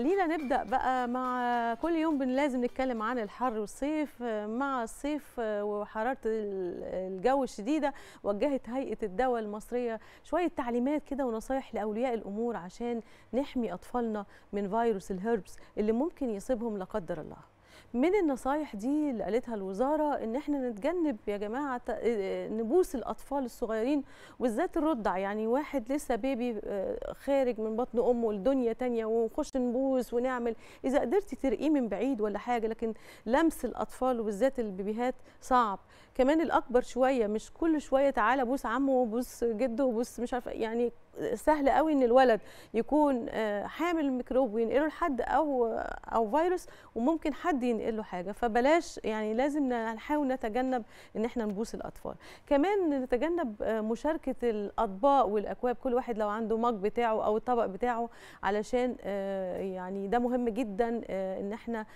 خلينا نبدا بقى مع كل يوم لازم نتكلم عن الحر والصيف مع الصيف وحراره الجو الشديده وجهت هيئه الدواء المصريه شويه تعليمات كده ونصايح لاولياء الامور عشان نحمي اطفالنا من فيروس الهربس اللي ممكن يصيبهم لا قدر الله من النصايح دي اللي قالتها الوزاره ان احنا نتجنب يا جماعه آه، نبوس الاطفال الصغيرين وبالذات الرضع يعني واحد لسه بيبي آه، خارج من بطن امه لدنيا تانية ونخش نبوس ونعمل اذا قدرتي ترقيه من بعيد ولا حاجه لكن لمس الاطفال وبالذات البيبيهات صعب كمان الاكبر شويه مش كل شويه تعالى بوس عمه وبوس جده وبوس مش عارفه يعني سهل قوي ان الولد يكون آه، حامل الميكروب وينقله لحد او او فيروس وممكن حد ينقل له حاجه فبلاش يعني لازم نحاول نتجنب ان احنا نبوس الاطفال كمان نتجنب آه، مشاركه الاطباق والاكواب كل واحد لو عنده مج بتاعه او الطبق بتاعه علشان آه، يعني ده مهم جدا آه، ان احنا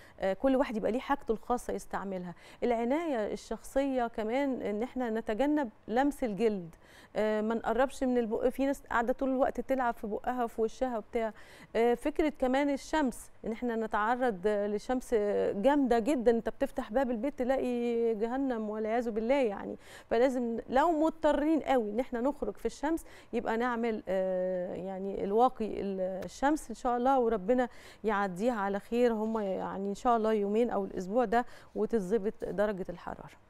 كل واحد يبقى ليه حاجته الخاصه يستعملها العنايه الشخصيه كمان ان احنا نتجنب لمس الجلد ما نقربش من البق في ناس قاعده طول الوقت تلعب في بقها في وشها وبتاع فكره كمان الشمس ان احنا نتعرض لشمس جامده جدا انت بتفتح باب البيت تلاقي جهنم والعياذ بالله يعني فلازم لو مضطرين قوي ان احنا نخرج في الشمس يبقى نعمل آه، يعني الواقي الشمس ان شاء الله وربنا يعديها على خير هم يعني ان شاء الله يومين او الاسبوع ده وتتظبط درجه الحراره